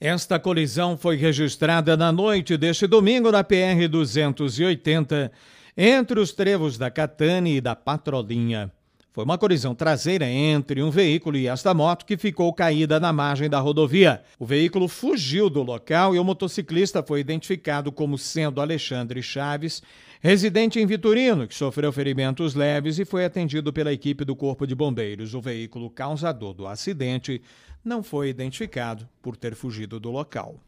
Esta colisão foi registrada na noite deste domingo na PR 280, entre os trevos da Catane e da Patrolinha foi uma colisão traseira entre um veículo e esta moto que ficou caída na margem da rodovia. O veículo fugiu do local e o motociclista foi identificado como sendo Alexandre Chaves, residente em Vitorino, que sofreu ferimentos leves e foi atendido pela equipe do Corpo de Bombeiros. O veículo causador do acidente não foi identificado por ter fugido do local.